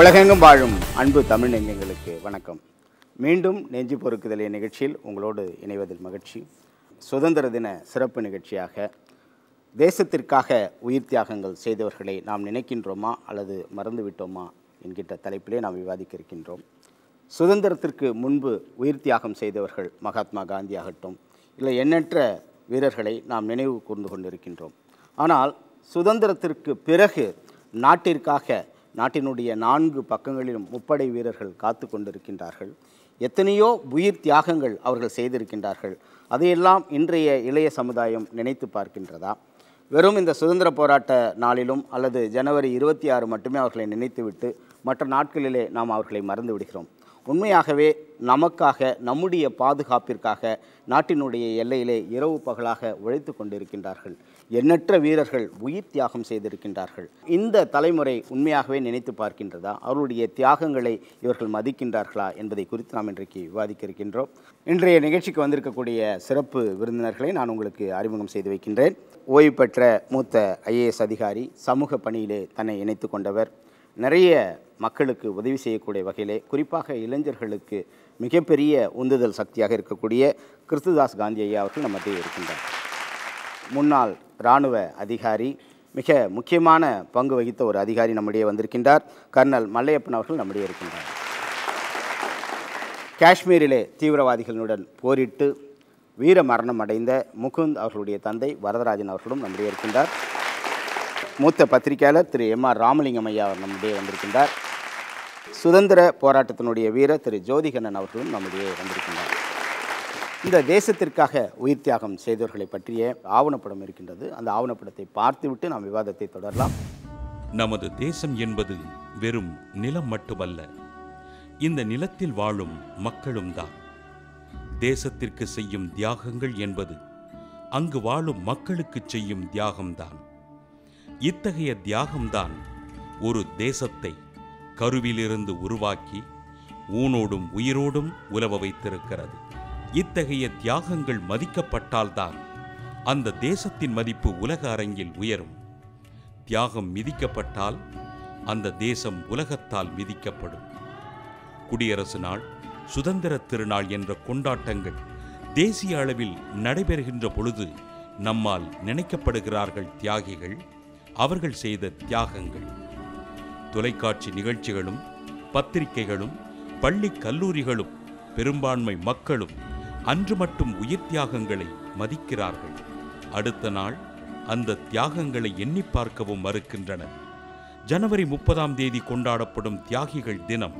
உலகெங்கும் வாழும் அன்பு தமிழ் நெஞ்சங்களுக்கு வணக்கம் மீண்டும் நெஞ்சு பொறுக்குதலே நிகழ்ச்சியில் உங்களோடு இணைவதில் மகிழ்ச்சி சுதந்திர தின சிறப்பு நிகழ்ச்சியாக தேசத்திற்காக உயிர் தியாகங்கள் செய்தவர்களை நாம் நினைக்கின்றோமா அல்லது மறந்துவிட்டோமா என்கின்ற தலைப்பிலே நாம் விவாதிக்க இருக்கின்றோம் சுதந்திரத்திற்கு முன்பு உயிர் தியாகம் செய்தவர்கள் மகாத்மா காந்தி ஆகட்டும் இல்லை எண்ணற்ற வீரர்களை நாம் நினைவு கூர்ந்து கொண்டிருக்கின்றோம் ஆனால் சுதந்திரத்திற்கு பிறகு நாட்டிற்காக நாட்டினுடைய நான்கு பக்கங்களிலும் முப்படை வீரர்கள் காத்து கொண்டிருக்கின்றார்கள் எத்தனையோ உயிர் தியாகங்கள் அவர்கள் செய்திருக்கின்றார்கள் அதையெல்லாம் இன்றைய இளைய சமுதாயம் நினைத்து பார்க்கின்றதா வெறும் இந்த சுதந்திர போராட்ட நாளிலும் அல்லது ஜனவரி இருபத்தி ஆறு மட்டுமே அவர்களை நினைத்துவிட்டு மற்ற நாட்களிலே நாம் அவர்களை மறந்து விடுகிறோம் உண்மையாகவே நமக்காக நம்முடைய பாதுகாப்பிற்காக நாட்டினுடைய எல்லையிலே இரவு பகலாக உழைத்து கொண்டிருக்கின்றார்கள் எண்ணற்ற வீரர்கள் உயிர் தியாகம் செய்திருக்கின்றார்கள் இந்த தலைமுறை உண்மையாகவே நினைத்து பார்க்கின்றதா அவருடைய தியாகங்களை இவர்கள் மதிக்கின்றார்களா என்பதை குறித்து நாம் இன்றைக்கு விவாதிக்க இருக்கின்றோம் இன்றைய நிகழ்ச்சிக்கு வந்திருக்கக்கூடிய சிறப்பு விருந்தினர்களை நான் உங்களுக்கு அறிமுகம் செய்து வைக்கின்றேன் ஓய்வு பெற்ற மூத்த ஐஏஎஸ் அதிகாரி சமூக பணியிலே தன்னை இணைத்து கொண்டவர் நிறைய மக்களுக்கு உதவி செய்யக்கூடிய வகையிலே குறிப்பாக இளைஞர்களுக்கு மிகப்பெரிய உந்துதல் சக்தியாக இருக்கக்கூடிய கிறிஸ்துதாஸ் காந்தி ஐயா அவர்கள் நம்ம இருக்கின்றார் முன்னாள் இராணுவ அதிகாரி மிக முக்கியமான பங்கு வகித்த ஒரு அதிகாரி நம்முடைய வந்திருக்கின்றார் கர்னல் மல்லையப்பன் அவர்கள் நம்முடைய இருக்கின்றார் காஷ்மீரிலே தீவிரவாதிகளுடன் போரிட்டு வீர மரணம் அடைந்த முகுந்த் அவர்களுடைய தந்தை வரதராஜன் அவர்களும் நம்முடைய இருக்கின்றார் மூத்த பத்திரிகையாளர் திரு எம் ஆர் ராமலிங்கம் ஐயா அவர் நம்முடைய வந்திருக்கின்றார் சுதந்திர போராட்டத்தினுடைய வீரர் திரு ஜோதிகண்ணன் அவர்களும் நம்முடைய வந்திருக்கின்றார் இந்த தேசத்திற்காக உயிர் தியாகம் செய்தவர்களை பற்றிய ஆவணப்படம் இருக்கின்றது அந்த ஆவணப்படத்தை பார்த்துவிட்டு நாம் விவாதத்தை தொடரலாம் நமது தேசம் என்பது வெறும் நிலம் மட்டுமல்ல இந்த நிலத்தில் வாழும் மக்களும் தான் தேசத்திற்கு செய்யும் தியாகங்கள் என்பது அங்கு வாழும் மக்களுக்கு செய்யும் தியாகம்தான் இத்தகைய தியாகம்தான் ஒரு தேசத்தை கருவிலிருந்து உருவாக்கி ஊனோடும் உயிரோடும் உலவ வைத்திருக்கிறது இத்தகைய தியாகங்கள் மதிக்கப்பட்டால்தான் அந்த தேசத்தின் மதிப்பு உலக அரங்கில் உயரும் தியாகம் மிதிக்கப்பட்டால் அந்த தேசம் உலகத்தால் மிதிக்கப்படும் குடியரசு நாள் சுதந்திர திருநாள் என்ற கொண்டாட்டங்கள் தேசிய அளவில் நடைபெறுகின்ற பொழுது நம்மால் நினைக்கப்படுகிறார்கள் தியாகிகள் அவர்கள் செய்த தியாகங்கள் தொலைக்காட்சி நிகழ்ச்சிகளும் பத்திரிகைகளும் பள்ளி கல்லூரிகளும் பெரும்பான்மை மக்களும் அன்று மட்டும் உயிர் தியாகங்களை மதிக்கிறார்கள் அடுத்த நாள் அந்த தியாகங்களை எண்ணி பார்க்கவும் மறுக்கின்றனர் ஜனவரி முப்பதாம் தேதி கொண்டாடப்படும் தியாகிகள் தினம்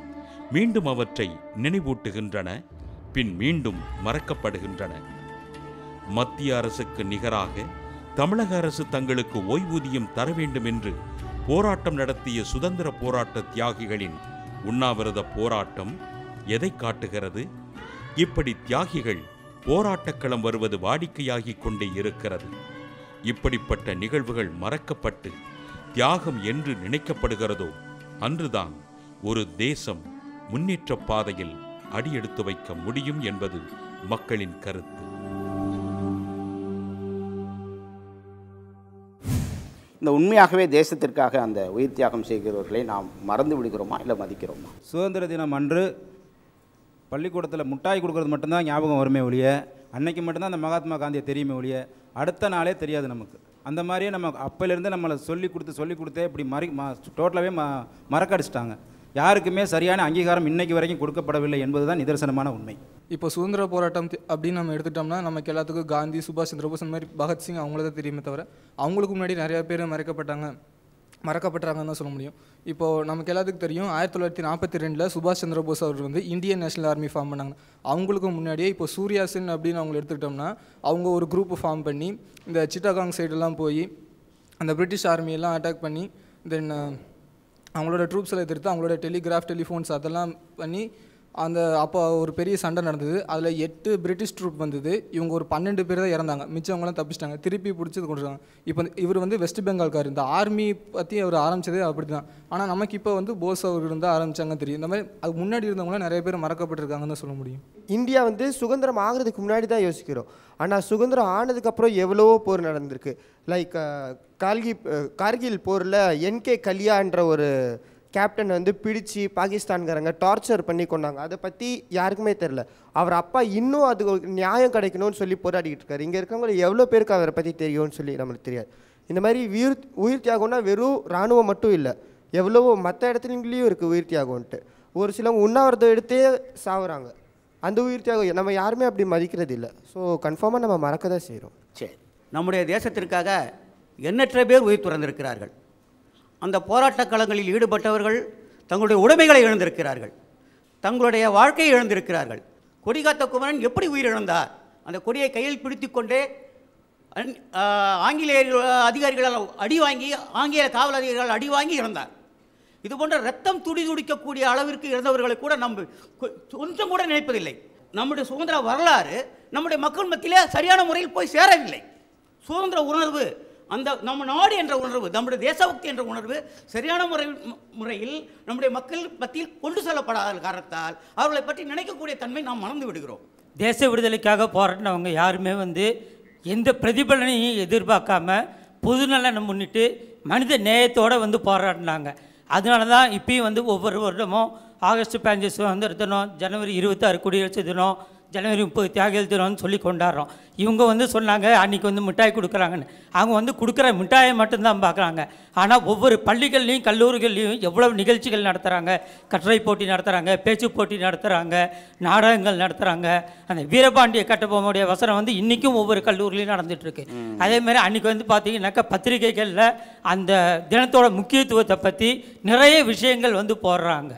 மீண்டும் அவற்றை நினைவூட்டுகின்றன பின் மீண்டும் மறக்கப்படுகின்றன மத்திய அரசுக்கு நிகராக தமிழக அரசு தங்களுக்கு ஓய்வூதியம் தர வேண்டும் என்று போராட்டம் நடத்திய சுதந்திர போராட்ட தியாகிகளின் உண்ணாவிரத போராட்டம் எதை காட்டுகிறது இப்படி தியாகிகள் போராட்டக்களம் வருவது வாடிக்கையாகிக் கொண்டே இருக்கிறது இப்படிப்பட்ட நிகழ்வுகள் மறக்கப்பட்டு தியாகம் என்று நினைக்கப்படுகிறதோ அன்றுதான் ஒரு தேசம் முன்னேற்ற பாதையில் அடியெடுத்து வைக்க முடியும் என்பது மக்களின் கருத்து இந்த உண்மையாகவே தேசத்திற்காக அந்த உயிர் தியாகம் செய்கிறவர்களை நாம் மறந்து விடுகிறோமா இல்லை மதிக்கிறோமா சுதந்திர தினம் அன்று பள்ளிக்கூடத்தில் முட்டாய் கொடுக்குறது மட்டும்தான் ஞாபகம் வருமே ஒழிய அன்னைக்கு மட்டும்தான் அந்த மகாத்மா காந்தியை தெரியுமே ஒழிய அடுத்த நாளே தெரியாது நமக்கு அந்த மாதிரியே நம்ம அப்போலேருந்து நம்மளை சொல்லி கொடுத்து சொல்லி கொடுத்தே இப்படி மறை ம டோட்டலாகவே ம மறக்கடிச்சிட்டாங்க யாருக்குமே சரியான அங்கீகாரம் இன்னைக்கு வரைக்கும் கொடுக்கப்படவில்லை என்பது தான் நிதர்சனமான உண்மை இப்போ சுதந்திர போராட்டம் அப்படின்னு நம்ம எடுத்துட்டோம்னா நமக்கு எல்லாத்துக்கும் காந்தி சுபாஷ் சந்திரபோஸ் அந்த மாதிரி பகத்சிங் அவங்கள தான் தெரியுமே தவிர அவங்களுக்கு முன்னாடி நிறையா பேர் மறைக்கப்பட்டாங்க மறக்கப்பட்டாங்கன்னு தான் சொல்ல முடியும் இப்போது நமக்கு எல்லாத்துக்கும் தெரியும் ஆயிரத்தி தொள்ளாயிரத்தி நாற்பத்தி ரெண்டில் சுபாஷ் சந்திர போஸ் அவர் வந்து இந்தியன் நேஷனல் ஆர்மி ஃபார்ம் பண்ணாங்க அவங்களுக்கு முன்னாடியே இப்போ சூர்யாசன் அப்படின்னு அவங்க எடுத்துக்கிட்டோம்னா அவங்க ஒரு குரூப் ஃபார்ம் பண்ணி இந்த சிட்டாகாங் சைடெல்லாம் போய் அந்த பிரிட்டிஷ் ஆர்மியெல்லாம் அட்டாக் பண்ணி தென் அவங்களோட ட்ரூப்ஸ் எல்லாம் எதிர்த்து அவங்களோட டெலிகிராஃப் டெலிஃபோன்ஸ் அதெல்லாம் பண்ணி அந்த அப்போ ஒரு பெரிய சண்டை நடந்தது அதில் எட்டு பிரிட்டிஷ் ட்ரூப் வந்தது இவங்க ஒரு பன்னெண்டு பேர் தான் இறந்தாங்க மிச்சவங்களாம் தப்பிச்சிட்டாங்க திருப்பி பிடிச்சி கொண்டு இப்போ இவர் வந்து வெஸ்ட் பெங்கால்கார் இந்த ஆர்மி பற்றி அவர் ஆரம்பித்ததே அப்படி தான் ஆனால் நமக்கு இப்போ வந்து போஸ் அவர் இருந்தால் ஆரம்பித்தாங்க தெரியும் இந்த மாதிரி அது முன்னாடி இருந்தவங்களாம் நிறைய பேர் மறக்கப்பட்டிருக்காங்கன்னு தான் சொல்ல முடியும் இந்தியா வந்து சுதந்திரம் ஆகிறதுக்கு முன்னாடி தான் யோசிக்கிறோம் ஆனால் சுதந்திரம் ஆனதுக்கப்புறம் எவ்வளவோ போர் நடந்திருக்கு லைக் கார்கி கார்கில் போரில் என்கே கலியான்ற ஒரு கேப்டன் வந்து பிடிச்சி பாகிஸ்தான்காரங்க டார்ச்சர் பண்ணி கொண்டாங்க அதை பற்றி யாருக்குமே தெரில அவர் அப்பா இன்னும் அது நியாயம் கிடைக்கணும்னு சொல்லி போராடிக்கிட்டு இருக்காரு இங்கே இருக்கவங்க எவ்வளோ பேருக்கு அவரை பற்றி தெரியும்னு சொல்லி நம்மளுக்கு தெரியாது இந்த மாதிரி உயிர் உயிர் தியாகம்னா வெறும் இராணுவம் மட்டும் இல்லை எவ்வளவோ மற்ற இடத்துலையும் இருக்குது உயிர் தியாகம்ன்ட்டு ஒரு சிலவங்க உண்ணாவிரதம் எடுத்தே சாவுறாங்க அந்த உயிர் தியாகம் நம்ம யாருமே அப்படி மதிக்கிறது இல்லை ஸோ கன்ஃபார்மாக நம்ம மறக்க தான் செய்கிறோம் சரி நம்முடைய தேசத்திற்காக எண்ணற்ற பேர் உயிர் துறந்திருக்கிறார்கள் அந்த போராட்டக் களங்களில் ஈடுபட்டவர்கள் தங்களுடைய உடைமைகளை இழந்திருக்கிறார்கள் தங்களுடைய வாழ்க்கையை இழந்திருக்கிறார்கள் கொடிகாத்த குமரன் எப்படி உயிரிழந்தார் அந்த கொடியை கையில் பிடித்து கொண்டே ஆங்கிலேய அதிகாரிகளால் அடி வாங்கி ஆங்கிலேய காவல் அதிகாரிகளால் அடி வாங்கி இறந்தார் இது போன்ற ரத்தம் துடி துடிக்கக்கூடிய அளவிற்கு இறந்தவர்களை கூட நம்ம கொஞ்சம் கூட நினைப்பதில்லை நம்முடைய சுதந்திர வரலாறு நம்முடைய மக்கள் மத்தியில் சரியான முறையில் போய் சேரவில்லை சுதந்திர உணர்வு அந்த நம்ம நாடு என்ற உணர்வு நம்முடைய தேசபக்தி என்ற உணர்வு சரியான முறை முறையில் நம்முடைய மக்கள் மத்தியில் கொண்டு செல்லப்படாத காரணத்தால் அவர்களை பற்றி நினைக்கக்கூடிய தன்மை நாம் மறந்து விடுகிறோம் தேச விடுதலைக்காக போராடினவங்க யாருமே வந்து எந்த பிரதிபலனையும் எதிர்பார்க்காம பொதுநலனை முன்னிட்டு மனித நேயத்தோடு வந்து போராடினாங்க அதனால தான் இப்பயும் வந்து ஒவ்வொரு வருடமும் ஆகஸ்ட் பதினஞ்சு சுதந்திர தினம் ஜனவரி இருபத்தாறு குடியரசு தினம் ஜனவரி முப்பது தியாகிகள் வந்து சொல்லி கொண்டாடுறோம் இவங்க வந்து சொன்னாங்க அன்றைக்கி வந்து மிட்டாய் கொடுக்குறாங்கன்னு அவங்க வந்து கொடுக்குற மிட்டாயை மட்டும்தான் பார்க்குறாங்க ஆனால் ஒவ்வொரு பள்ளிகள்லேயும் கல்லூரிகள்லேயும் எவ்வளோ நிகழ்ச்சிகள் நடத்துகிறாங்க கட்டுரை போட்டி நடத்துகிறாங்க பேச்சு போட்டி நடத்துகிறாங்க நாடகங்கள் நடத்துகிறாங்க அந்த வீரபாண்டிய கட்டபொம்முடைய வசனம் வந்து இன்றைக்கும் ஒவ்வொரு கல்லூரிலையும் நடந்துகிட்ருக்கு அதேமாதிரி அன்றைக்கி வந்து பார்த்திங்கனாக்கா பத்திரிகைகளில் அந்த தினத்தோட முக்கியத்துவத்தை பற்றி நிறைய விஷயங்கள் வந்து போடுறாங்க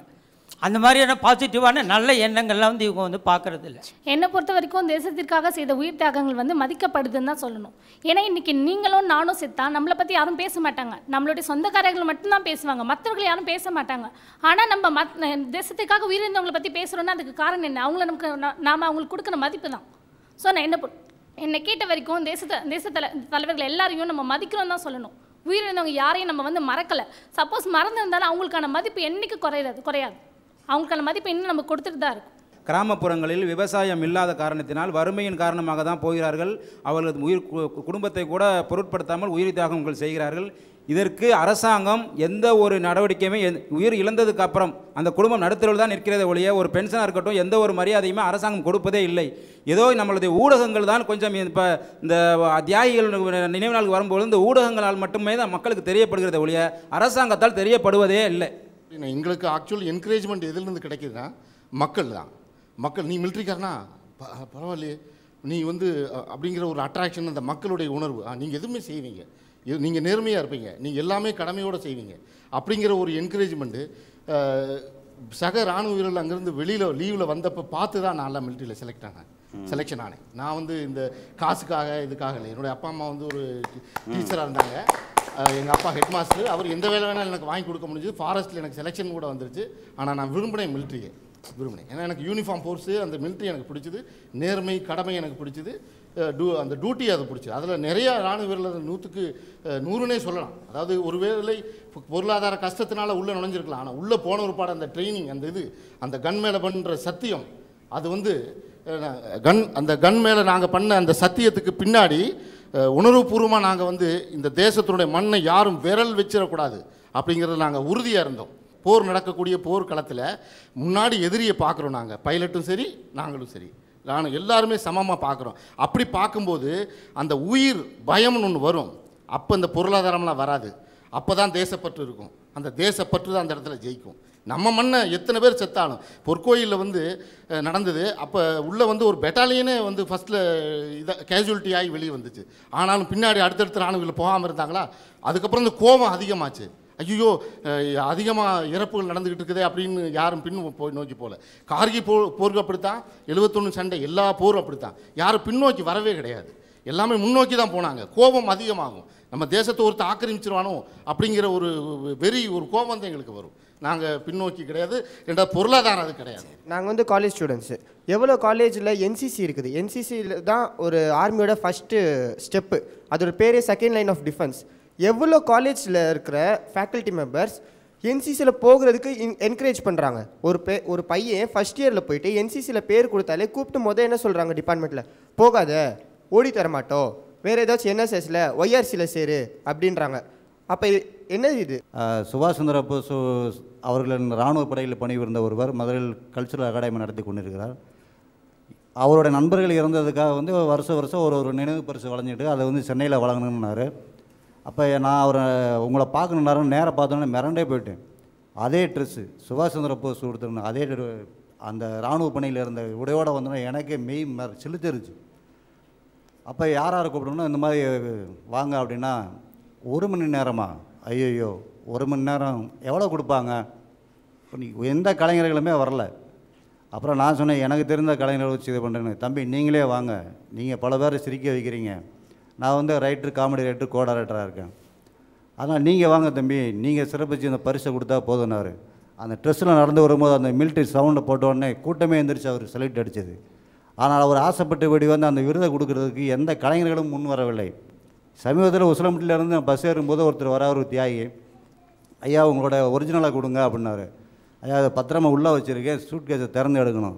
அந்த மாதிரியான பாசிட்டிவான நல்ல எண்ணங்கள்லாம் வந்து இவங்க வந்து பார்க்கறது இல்லை என்னை பொறுத்த வரைக்கும் தேசத்திற்காக செய்த உயிர் தியாகங்கள் வந்து மதிக்கப்படுதுன்னு தான் சொல்லணும் ஏன்னா இன்னைக்கு நீங்களும் நானும் செத்தா நம்மளை பற்றி யாரும் பேச மாட்டாங்க நம்மளுடைய சொந்தக்காரர்கள் மட்டும்தான் பேசுவாங்க மற்றவர்கள் யாரும் பேச மாட்டாங்க ஆனால் நம்ம மத் தேசத்துக்காக உயிரிழந்தவங்களை பற்றி பேசுகிறோம்னா அதுக்கு காரணம் என்ன அவங்கள நமக்கு நாம் அவங்களுக்கு கொடுக்குற மதிப்பு தான் ஸோ நான் என்ன என்னை கேட்ட வரைக்கும் தேசத்தை தேச தலைவர்கள் எல்லாரையும் நம்ம மதிக்கிறோம் தான் சொல்லணும் உயிரிழந்தவங்க யாரையும் நம்ம வந்து மறக்கலை சப்போஸ் மறந்துருந்தாலும் அவங்களுக்கான மதிப்பு என்றைக்கு குறையாது குறையாது அவங்களுக்கான மதிப்பு இன்னும் நம்ம கொடுத்துட்டு தான் இருக்கும் கிராமப்புறங்களில் விவசாயம் இல்லாத காரணத்தினால் வறுமையின் காரணமாக தான் போகிறார்கள் அவர்களது உயிர் குடும்பத்தை கூட பொருட்படுத்தாமல் உயிர் தியாகங்கள் செய்கிறார்கள் இதற்கு அரசாங்கம் எந்த ஒரு நடவடிக்கையுமே உயிர் இழந்ததுக்கு அப்புறம் அந்த குடும்பம் நடுத்தரவில் தான் நிற்கிறத ஒழிய ஒரு பென்ஷனாக இருக்கட்டும் எந்த ஒரு மரியாதையுமே அரசாங்கம் கொடுப்பதே இல்லை ஏதோ நம்மளுடைய ஊடகங்கள் தான் கொஞ்சம் இப்போ இந்த தியாகிகள் நினைவு நாளுக்கு வரும்போது இந்த ஊடகங்களால் மட்டுமே தான் மக்களுக்கு தெரியப்படுகிறத ஒழிய அரசாங்கத்தால் தெரியப்படுவதே இல்லை எங்களுக்கு ஆக்சுவல் என்கரேஜ்மெண்ட் எதுலேருந்து கிடைக்குதுன்னா மக்கள் தான் மக்கள் நீ மிலிட்ரிக்காரனா ப பரவாயில்லையே நீ வந்து அப்படிங்கிற ஒரு அட்ராக்ஷன் அந்த மக்களுடைய உணர்வு நீங்கள் எதுவுமே செய்வீங்க நீங்கள் நேர்மையாக இருப்பீங்க நீங்கள் எல்லாமே கடமையோடு செய்வீங்க அப்படிங்கிற ஒரு என்கரேஜ்மெண்ட்டு சக ராணுவ வீரர்கள் அங்கேருந்து வெளியில் லீவில் வந்தப்போ பார்த்து தான் நான் எல்லாம் மிலிட்ரியில் செலக்ட் ஆனேன் செலெக்ஷன் ஆனேன் நான் வந்து இந்த காசுக்காக இதுக்காக இல்லை என்னுடைய அப்பா அம்மா வந்து ஒரு டீச்சராக இருந்தாங்க எங்கள் அப்பா ஹெட் மாஸ்டர் அவர் எந்த வேலை வேணாலும் எனக்கு வாங்கி கொடுக்க முடிஞ்சது ஃபாரஸ்ட்டில் எனக்கு செலெக்ஷன் கூட வந்துருச்சு ஆனால் நான் விரும்பினேன் மிலிட்ரியை விரும்பினேன் ஏன்னா எனக்கு யூனிஃபார்ம் ஃபோர்ஸு அந்த மிலிட்ரி எனக்கு பிடிச்சது நேர்மை கடமை எனக்கு பிடிச்சது டூ அந்த டியூட்டி அது பிடிச்சது அதில் நிறையா இராணுவ வீரர்கள் நூற்றுக்கு நூறுனே சொல்லலாம் அதாவது ஒரு வேலை பொருளாதார கஷ்டத்தினால உள்ளே நுழைஞ்சிருக்கலாம் ஆனால் உள்ளே போன ஒரு பாடம் அந்த ட்ரைனிங் அந்த இது அந்த கன் மேலே பண்ணுற சத்தியம் அது வந்து கன் அந்த கன் மேலே நாங்கள் பண்ண அந்த சத்தியத்துக்கு பின்னாடி உணர்வுபூர்வமாக நாங்கள் வந்து இந்த தேசத்தினுடைய மண்ணை யாரும் விரல் வச்சிடக்கூடாது அப்படிங்கிறது நாங்கள் உறுதியாக இருந்தோம் போர் நடக்கக்கூடிய போர் களத்தில் முன்னாடி எதிரியை பார்க்குறோம் நாங்கள் பைலட்டும் சரி நாங்களும் சரி நானும் எல்லாருமே சமமாக பார்க்குறோம் அப்படி பார்க்கும்போது அந்த உயிர் பயம்னு ஒன்று வரும் அப்போ இந்த பொருளாதாரம்லாம் வராது அப்போ தான் தேசப்பற்று இருக்கும் அந்த தேசப்பற்று தான் அந்த இடத்துல ஜெயிக்கும் நம்ம மண்ணை எத்தனை பேர் செத்தாலும் பொற்கோயிலில் வந்து நடந்தது அப்போ உள்ளே வந்து ஒரு பெட்டாலியனே வந்து ஃபஸ்ட்டில் இதை கேஜுவலிட்டி ஆகி வெளியே வந்துச்சு ஆனாலும் பின்னாடி அடுத்தடுத்த ராணுவங்களில் போகாமல் இருந்தாங்களா அதுக்கப்புறம் இந்த கோபம் அதிகமாச்சு ஐயோ அதிகமாக இறப்புகள் நடந்துக்கிட்டு இருக்குதே அப்படின்னு யாரும் பின் போய் நோக்கி போகல கார்கி போ போருக்கு அப்படித்தான் எழுபத்தொன்று சண்டை எல்லா போரும் அப்படித்தான் யாரும் பின்னோக்கி வரவே கிடையாது எல்லாமே முன்னோக்கி தான் போனாங்க கோபம் அதிகமாகும் நம்ம தேசத்தை ஒருத்தர் ஆக்கிரமிச்சிருவானோ அப்படிங்கிற ஒரு வெறி ஒரு கோபம் தான் எங்களுக்கு வரும் நாங்கள் பின்னோக்கி கிடையாது என்ற பொருளாதாரம் அது கிடையாது நாங்கள் வந்து காலேஜ் ஸ்டூடெண்ட்ஸு எவ்வளோ காலேஜில் என்சிசி இருக்குது என்சிசியில் தான் ஒரு ஆர்மியோட ஃபஸ்ட்டு ஸ்டெப்பு அதோட பேரே செகண்ட் லைன் ஆஃப் டிஃபென்ஸ் எவ்வளோ காலேஜில் இருக்கிற ஃபேக்கல்ட்டி மெம்பர்ஸ் என்சிசியில் போகிறதுக்கு இன் என்கரேஜ் பண்ணுறாங்க ஒரு பே ஒரு பையன் ஃபஸ்ட் இயரில் போயிட்டு என்சிசியில் பேர் கொடுத்தாலே கூப்பிட்டு மொதல் என்ன சொல்கிறாங்க டிபார்ட்மெண்ட்டில் போகாத ஓடி தரமாட்டோம் வேறு ஏதாச்சும் என்எஸ்எஸில் ஒய்ஆர்சியில் சேரு அப்படின்றாங்க அப்போ என்ன இது சுபாஷ் சந்திர போஸ் அவர்களின் இராணுவ படையில் பணிபுரிந்த ஒருவர் மதுரையில் கல்ச்சுரல் அகாடமி நடத்தி கொண்டிருக்கிறார் அவரோட நண்பர்கள் இறந்ததுக்காக வந்து வருஷம் வருஷம் ஒரு ஒரு நினைவு பரிசு வழங்கிட்டு அதை வந்து சென்னையில் வழங்கணும்னாரு அப்போ நான் அவரை உங்களை பார்க்கணுன்னாரு நேராக பார்த்தோன்னே மிரண்டே போயிட்டேன் அதே ட்ரெஸ்ஸு சுபாஷ் சந்திர போஸ் கொடுத்துருந்தேன் அதே அந்த இராணுவ பணியில் இருந்த உடையோடு வந்தோன்னே எனக்கே மெய் சிலுத்திருச்சு அப்போ யார் யாரை கூப்பிடணும் இந்த மாதிரி வாங்க அப்படின்னா ஒரு மணி நேரமா ஐயோ ஒரு மணி நேரம் எவ்வளோ கொடுப்பாங்க எந்த கலைஞர்களுமே வரல அப்புறம் நான் சொன்னேன் எனக்கு தெரிந்த கலைஞர்கள் வச்சு இது பண்ணுறேன்னு தம்பி நீங்களே வாங்க நீங்கள் பல பேர் சிரிக்க வைக்கிறீங்க நான் வந்து ரைட்டர் காமெடி ரைட்டர் கோடா ரைட்டராக இருக்கேன் அதனால் நீங்கள் வாங்க தம்பி நீங்கள் சிறப்பிச்சு இந்த பரிசை கொடுத்தா போதும்னாரு அந்த ட்ரெஸ்ஸில் நடந்து வரும்போது அந்த மிலிட்ரி சவுண்டை போட்டோடனே கூட்டமே எந்திரிச்சு அவர் செலக்ட் அடித்தது ஆனால் அவர் ஆசைப்பட்டபடி வந்து அந்த விருதை கொடுக்கறதுக்கு எந்த கலைஞர்களும் முன் வரவில்லை சமீபத்தில் உசிலம்பட்டிலேருந்து நான் பஸ் ஏறும்போது ஒருத்தர் வர ஒரு தியாகி ஐயா உங்களோட ஒரிஜினலாக கொடுங்க அப்படின்னாரு ஐயா அதை பத்திரமா உள்ளே வச்சுருக்கேன் சூட் கேஸை திறந்து எடுக்கணும்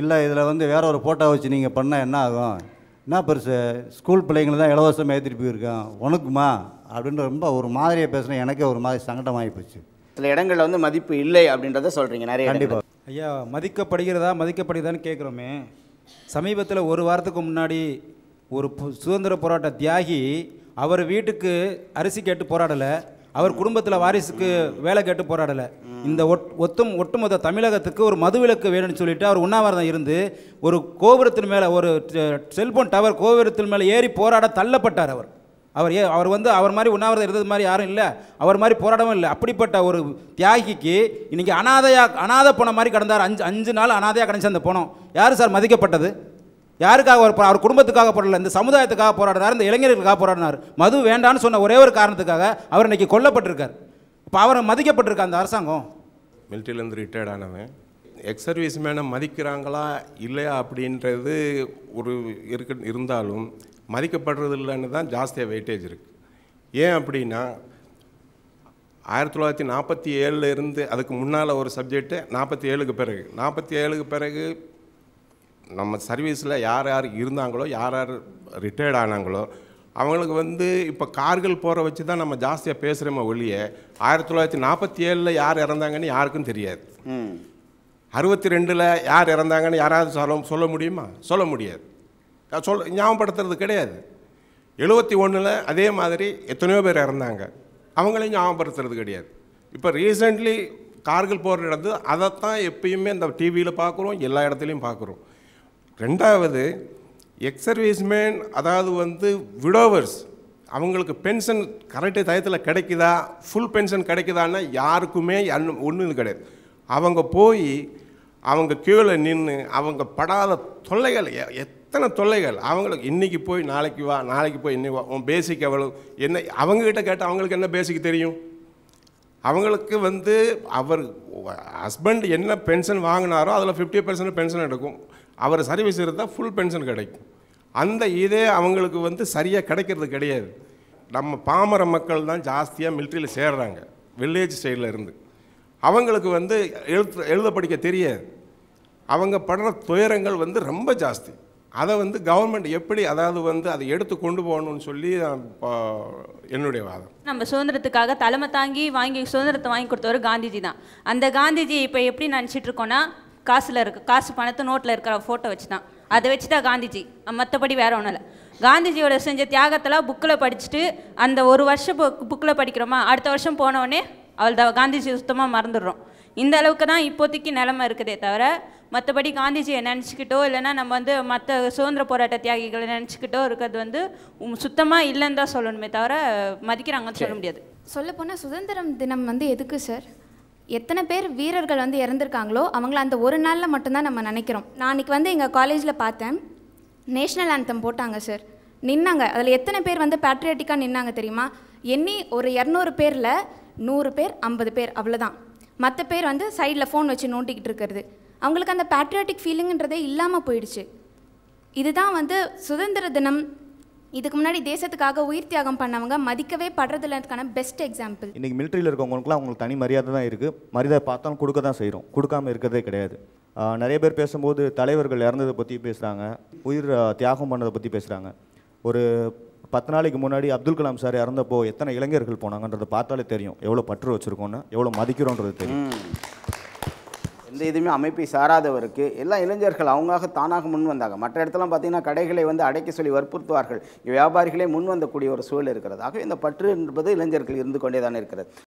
இல்லை இதில் வந்து வேற ஒரு ஃபோட்டோ வச்சு நீங்கள் பண்ணால் என்ன ஆகும் என்ன பெருசு ஸ்கூல் பிள்ளைங்களை தான் இலவசமாக ஏற்றிட்டு போயிருக்கோம் உனக்குமா அப்படின்ற ரொம்ப ஒரு மாதிரியை பேசுனா எனக்கே ஒரு மாதிரி சங்கடமாகி போச்சு சில இடங்களில் வந்து மதிப்பு இல்லை அப்படின்றத சொல்கிறீங்க நிறைய கண்டிப்பாக ஐயா மதிக்கப்படுகிறதா மதிக்கப்படுகிறதான்னு கேட்குறோமே சமீபத்தில் ஒரு வாரத்துக்கு முன்னாடி ஒரு சுதந்திர போராட்ட தியாகி அவர் வீட்டுக்கு அரிசி கேட்டு போராடலை அவர் குடும்பத்தில் வாரிசுக்கு வேலை கேட்டு போராடலை இந்த ஒத்தும் ஒட்டுமொத்த தமிழகத்துக்கு ஒரு மதுவிலக்கு வேணும்னு சொல்லிட்டு அவர் உண்ணாவிரதம் இருந்து ஒரு கோபுரத்தின் மேலே ஒரு செல்போன் டவர் கோபுரத்தின் மேலே ஏறி போராட தள்ளப்பட்டார் அவர் அவர் ஏ அவர் வந்து அவர் மாதிரி உண்ணாவிரதம் இருந்தது மாதிரி யாரும் இல்லை அவர் மாதிரி போராடவும் இல்லை அப்படிப்பட்ட ஒரு தியாகிக்கு இன்றைக்கி அனாதையாக அனாதை போன மாதிரி கடந்தார் அஞ்சு அஞ்சு நாள் அனாதையாக கிடச்சி அந்த போனோம் யார் சார் மதிக்கப்பட்டது யாருக்காக ஒரு அவர் குடும்பத்துக்காக போராடல இந்த சமுதாயத்துக்காக போராடுறார் இந்த இளைஞர்களுக்காக போராடினார் மது வேண்டான்னு சொன்ன ஒரே ஒரு காரணத்துக்காக அவர் இன்றைக்கி கொல்லப்பட்டிருக்கார் இப்போ அவர் மதிக்கப்பட்டிருக்கார் அந்த அரசாங்கம் மிலிட்ரியிலேருந்து ரிட்டையர்ட் ஆனவன் எக்ஸ் சர்வீஸ் மேனை மதிக்கிறாங்களா இல்லையா அப்படின்றது ஒரு இருக்க இருந்தாலும் மதிக்கப்படுறது இல்லைன்னு தான் ஜாஸ்தியாக வெயிட்டேஜ் இருக்குது ஏன் அப்படின்னா ஆயிரத்தி தொள்ளாயிரத்தி நாற்பத்தி ஏழில் இருந்து அதுக்கு முன்னால் ஒரு சப்ஜெக்ட்டு நாற்பத்தி ஏழுக்கு பிறகு நாற்பத்தி ஏழுக்கு பிறகு நம்ம சர்வீஸில் யார் யார் இருந்தாங்களோ யார் யார் ரிட்டையர்ட் ஆனாங்களோ அவங்களுக்கு வந்து இப்போ கார்கள் போகிற வச்சு தான் நம்ம ஜாஸ்தியாக பேசுகிறோமே ஒழிய ஆயிரத்தி தொள்ளாயிரத்தி நாற்பத்தி ஏழில் யார் இறந்தாங்கன்னு யாருக்கும் தெரியாது அறுபத்தி ரெண்டில் யார் இறந்தாங்கன்னு யாராவது சொல்ல சொல்ல முடியுமா சொல்ல முடியாது சொல் ஞாபகப்படுத்துறது கிடையாது எழுபத்தி ஒன்றில் அதே மாதிரி எத்தனையோ பேர் இறந்தாங்க அவங்களையும் ஞாபகப்படுத்துறது கிடையாது இப்போ ரீசெண்ட்லி கார்கில் போர் நடந்து அதைத்தான் எப்பயுமே இந்த டிவியில் பார்க்குறோம் எல்லா இடத்துலையும் பார்க்குறோம் ரெண்டாவது எக்ஸர்வீஸ்மேன் அதாவது வந்து விடோவர்ஸ் அவங்களுக்கு பென்ஷன் கரெக்டு தயத்தில் கிடைக்குதா ஃபுல் பென்ஷன் கிடைக்குதான்னா யாருக்குமே ஒன்றும் இது கிடையாது அவங்க போய் அவங்க கீழே நின்று அவங்க படாத தொல்லைகள் எத்தனை தொல்லைகள் அவங்களுக்கு இன்றைக்கி போய் நாளைக்கு வா நாளைக்கு போய் இன்னைக்கு வா உன் பேசிக் எவ்வளோ என்ன அவங்கக்கிட்ட கேட்டால் அவங்களுக்கு என்ன பேசிக் தெரியும் அவங்களுக்கு வந்து அவர் ஹஸ்பண்ட் என்ன பென்ஷன் வாங்கினாரோ அதில் ஃபிஃப்டி பர்சன்ட் பென்ஷன் எடுக்கும் அவர் சர்வீஸ் இருந்தால் ஃபுல் பென்ஷன் கிடைக்கும் அந்த இதே அவங்களுக்கு வந்து சரியாக கிடைக்கிறது கிடையாது நம்ம பாமர மக்கள் தான் ஜாஸ்தியாக மில்ட்ரியில் சேர்கிறாங்க வில்லேஜ் சைடில் இருந்து அவங்களுக்கு வந்து எழுத்து எழுத படிக்க தெரியாது அவங்க படுற துயரங்கள் வந்து ரொம்ப ஜாஸ்தி அதை வந்து கவர்மெண்ட் எப்படி அதாவது வந்து அதை எடுத்து கொண்டு போகணும்னு சொல்லி என்னுடைய வாதம் நம்ம சுதந்திரத்துக்காக தலைமை தாங்கி வாங்கி சுதந்திரத்தை வாங்கி கொடுத்தவர் காந்திஜி தான் அந்த காந்திஜி இப்போ எப்படி நினச்சிட்டு இருக்கோன்னா காசில் இருக்க காசு பணத்தை நோட்டில் இருக்கிற ஃபோட்டோ வச்சு தான் அதை வச்சு தான் காந்திஜி மற்றபடி வேற ஒன்றும் இல்லை காந்திஜியோட செஞ்ச தியாகத்தெல்லாம் புக்கில் படிச்சுட்டு அந்த ஒரு வருஷம் புக்கில் படிக்கிறோமா அடுத்த வருஷம் போனோடனே அவள் தான் காந்திஜி சுத்தமாக மறந்துடுறோம் இந்த அளவுக்கு தான் இப்போதைக்கு நிலமை இருக்குதே தவிர மற்றபடி காந்திஜியை நினச்சிக்கிட்டோ இல்லைனா நம்ம வந்து மற்ற சுதந்திர போராட்ட தியாகிகளை நினச்சிக்கிட்டோ இருக்கிறது வந்து சுத்தமாக இல்லைன்னு தான் சொல்லணுமே தவிர மதிக்கிறாங்கன்னு சொல்ல முடியாது சொல்லப்போனால் சுதந்திரம் தினம் வந்து எதுக்கு சார் எத்தனை பேர் வீரர்கள் வந்து இறந்துருக்காங்களோ அவங்கள அந்த ஒரு நாளில் மட்டும்தான் நம்ம நினைக்கிறோம் நான் அன்றைக்கி வந்து எங்கள் காலேஜில் பார்த்தேன் நேஷ்னல் ஆந்தம் போட்டாங்க சார் நின்னாங்க அதில் எத்தனை பேர் வந்து பேட்ரியாட்டிக்காக நின்னாங்க தெரியுமா எண்ணி ஒரு இரநூறு பேரில் நூறு பேர் ஐம்பது பேர் அவ்வளோதான் மற்ற பேர் வந்து சைடில் ஃபோன் வச்சு நோண்டிக்கிட்டு இருக்கிறது அவங்களுக்கு அந்த பேட்ரியாட்டிக் ஃபீலிங்ன்றதே இல்லாமல் போயிடுச்சு இதுதான் வந்து சுதந்திர தினம் இதுக்கு முன்னாடி தேசத்துக்காக உயிர் தியாகம் பண்ணவங்க மதிக்கவே படுறதுலக்கான பெஸ்ட் எக்ஸாம்பிள் இன்றைக்கி மிலிட்ரியில் இருக்கவங்களுக்குலாம் அவங்களுக்கு தனி மரியாதை தான் இருக்குது மரியாதை பார்த்தாலும் கொடுக்க தான் செய்கிறோம் கொடுக்காம இருக்கிறதே கிடையாது நிறைய பேர் பேசும்போது தலைவர்கள் இறந்ததை பற்றி பேசுகிறாங்க உயிர் தியாகம் பண்ணதை பற்றி பேசுகிறாங்க ஒரு பத்து நாளைக்கு முன்னாடி அப்துல் கலாம் சார் இறந்தப்போ எத்தனை இளைஞர்கள் போனாங்கன்றதை பார்த்தாலே தெரியும் எவ்வளோ பற்று வச்சுருக்கோன்னு எவ்வளோ மதிக்கிறோன்றது தெரியும் எந்த இதுவுமே அமைப்பை சாராதவருக்கு எல்லா இளைஞர்கள் அவங்காக தானாக முன் வந்தாங்க மற்ற இடத்துலாம் பார்த்தீங்கன்னா கடைகளை வந்து அடைக்க சொல்லி வற்புறுத்துவார்கள் வியாபாரிகளே முன் வந்தக்கூடிய ஒரு சூழல் இருக்கிறது ஆகவே இந்த பற்று என்பது இளைஞர்கள் இருந்து கொண்டே தானே இருக்கிறது